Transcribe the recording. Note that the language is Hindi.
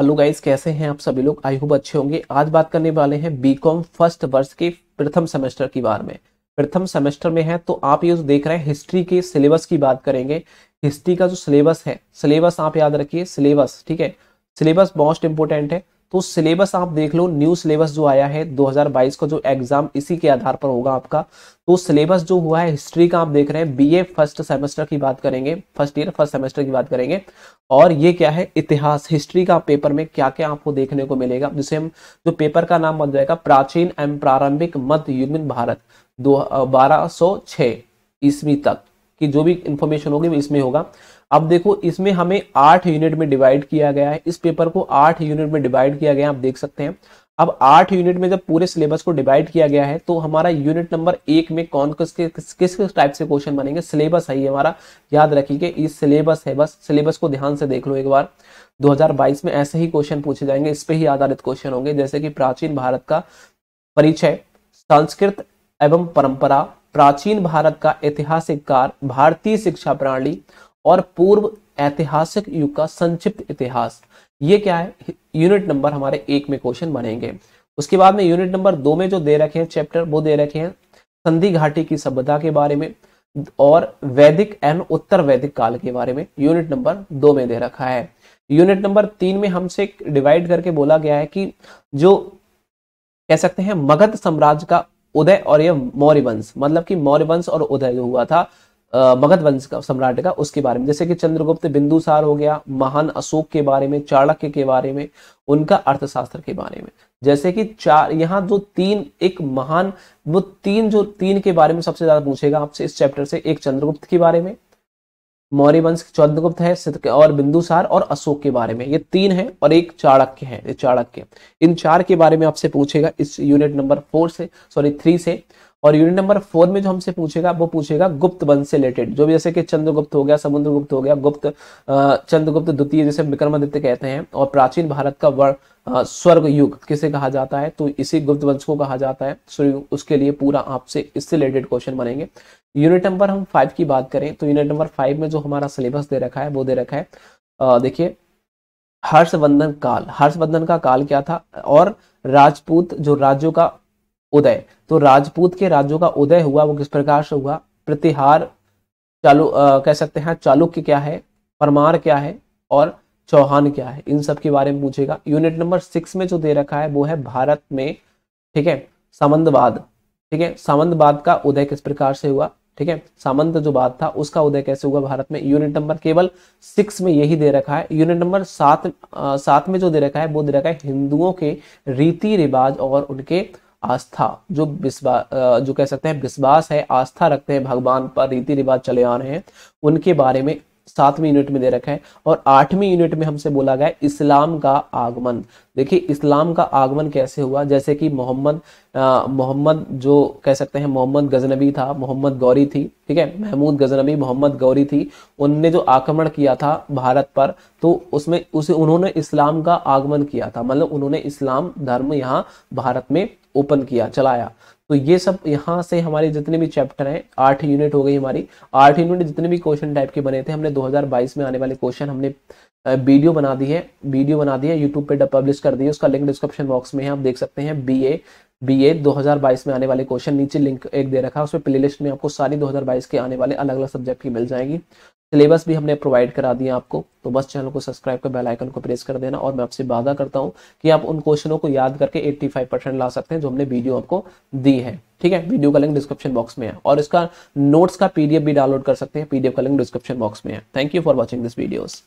हेलो गाइस कैसे हैं आप सभी लोग आई होप अच्छे होंगे आज बात करने वाले हैं बीकॉम फर्स्ट वर्ष के प्रथम सेमेस्टर की बार में प्रथम सेमेस्टर में है तो आप ये देख रहे हैं हिस्ट्री के सिलेबस की बात करेंगे हिस्ट्री का जो सिलेबस है सिलेबस आप याद रखिए सिलेबस ठीक है सिलेबस मोस्ट इंपोर्टेंट है तो सिलेबस आप देख लो न्यू सिलेबस जो आया है 2022 का जो एग्जाम इसी के आधार पर होगा आपका तो सिलेबस जो हुआ है हिस्ट्री का आप देख रहे हैं बीए फर्स्ट सेमेस्टर की बात करेंगे फर्स्ट ईयर फर्स्ट सेमेस्टर की बात करेंगे और ये क्या है इतिहास हिस्ट्री का पेपर में क्या क्या आपको देखने को मिलेगा जिसे हम जो पेपर का नाम बन जाएगा प्राचीन एवं प्रारंभिक मध्य युग भारत दो बारह ईस्वी तक कि जो भी इंफॉर्मेशन होगी वो इसमें होगा अब देखो इसमें हमें आठ यूनिट में डिवाइड किया गया है इस पेपर को आठ यूनिट में डिवाइड किया गया आप देख सकते हैं अब आठ यूनिट में जब पूरे सिलेबस को डिवाइड किया गया है तो हमारा यूनिट नंबर एक में कौन किस किस किस टाइप से क्वेश्चन बनेंगे सिलेबस है ये हमारा याद रखिए इस सिलेबस है बस सिलेबस को ध्यान से देख लो एक बार 2022 में ऐसे ही क्वेश्चन पूछे जाएंगे इस पे ही आधारित क्वेश्चन होंगे जैसे कि प्राचीन भारत का परिचय संस्कृत एवं परंपरा प्राचीन भारत का ऐतिहासिक कार भारतीय शिक्षा प्रणाली और पूर्व ऐतिहासिक युग का संक्षिप्त इतिहास ये क्या है यूनिट नंबर हमारे एक में क्वेश्चन बनेंगे उसके बाद में यूनिट नंबर दो में जो दे रखे हैं चैप्टर वो दे रखे हैं संधि घाटी की सभ्यता के बारे में और वैदिक एंड उत्तर वैदिक काल के बारे में यूनिट नंबर दो में दे रखा है यूनिट नंबर तीन में हमसे डिवाइड करके बोला गया है कि जो कह सकते हैं मगध साम्राज्य का उदय और ये मौर्य वंश मतलब कि मौर्य वंश और उदय जो हुआ था मगध वंश का सम्राट का उसके बारे में जैसे कि चंद्रगुप्त बिंदुसार हो गया महान अशोक के बारे में चाणक्य के बारे में उनका अर्थशास्त्र के बारे में जैसे कि चार यहाँ जो तीन एक महान वो तीन जो तीन के बारे में सबसे ज्यादा पूछेगा आपसे इस चैप्टर से एक चंद्रगुप्त के बारे में मौर्य वंश के चंद्रगुप्त है सिद्ध और बिंदुसार और अशोक के बारे में ये तीन है और एक चाणक्य है चाणक्य इन चार के बारे में आपसे पूछेगा इस यूनिट नंबर फोर से सॉरी थ्री से और यूनिट नंबर फोर में जो हमसे पूछेगा वो पूछेगा गुप्त वंश से रिलेटेड जो भी जैसे कि चंद्रगुप्त हो गया समुद्रगुप्त हो गया गुप्त चंद्रगुप्त द्वितीय जैसे विक्रमादित्य कहते हैं और प्राचीन भारत का वर्ण स्वर्ग युग किसे कहा जाता है तो इसी गुप्त वंश को कहा जाता है उसके लिए पूरा आपसे इससे रिलेटेड क्वेश्चन बनेंगे यूनिट नंबर हम फाइव की बात करें तो यूनिट नंबर फाइव में जो हमारा सिलेबस दे रखा है वो दे रखा है देखिए हर्षवर्धन काल हर्षवर्धन का काल क्या था और राजपूत जो राज्यों का उदय तो राजपूत के राज्यों का उदय हुआ वो किस प्रकार से हुआ प्रतिहार चालू आ, कह सकते हैं चालुक्य क्या है परमार क्या है और चौहान क्या है इन सब के बारे में पूछेगा यूनिट नंबर सिक्स में जो दे रखा है वो है भारत में ठीक है सामंतवाद ठीक है सामंतवाद का उदय किस प्रकार से हुआ ठीक है सामंत जो बात था उसका उदय कैसे हुआ भारत में यूनिट नंबर केवल सिक्स में यही दे रखा है यूनिट नंबर सात सात में जो दे रखा है वो दे रखा है हिंदुओं के रीति रिवाज और उनके आस्था जो विश्वास जो कह सकते हैं विश्वास है आस्था रखते हैं भगवान पर रीति रिवाज चले आ रहे हैं उनके बारे में सातवीं यूनिट में दे रखा है और आठवीं यूनिट में हमसे बोला गया इस्लाम का आगमन देखिए इस्लाम का आगमन कैसे हुआ जैसे कि मोहम्मद मोहम्मद जो कह सकते हैं मोहम्मद गजनबी था मोहम्मद गौरी थी ठीक है महमूद गजनबी मोहम्मद गौरी थी उनने जो आक्रमण किया था भारत पर तो उसमें उसे उन्होंने इस्लाम का आगमन किया था मतलब उन्होंने इस्लाम धर्म यहाँ भारत में ओपन किया चलाया तो ये सब यहाँ से हमारे जितने भी चैप्टर हैं आठ यूनिट हो गई हमारी आठ यूनिट जितने भी क्वेश्चन टाइप के बने थे हमने 2022 में आने वाले क्वेश्चन हमने वीडियो बना दी है वीडियो बना दी है यूट्यूब पे पब्लिश कर दी है उसका लिंक डिस्क्रिप्शन बॉक्स में है आप देख सकते हैं बी ए बी ए में आने वाले क्वेश्चन नीचे लिंक एक दे रखा है उसमें प्ले में आपको सारी 2022 के आने वाले अलग अलग सब्जेक्ट की मिल जाएगी सिलेबस भी हमने प्रोवाइड करा दिया आपको तो बस चैनल को सब्सक्राइब कर बेल आइकन को प्रेस कर देना और मैं आपसे वादा करता हूँ कि आप उन क्वेश्चनों को याद करके 85 परसेंट ला सकते हैं जो हमने वीडियो आपको दी है ठीक है वीडियो का लिंक डिस्क्रिप्शन बॉक्स में है और इसका नोट्स का पीडीएफ भी डाउनलोड कर सकते हैं पीडीएफ का लिंक डिस्क्रिप्शन बॉक्स में है thank you for watching this videos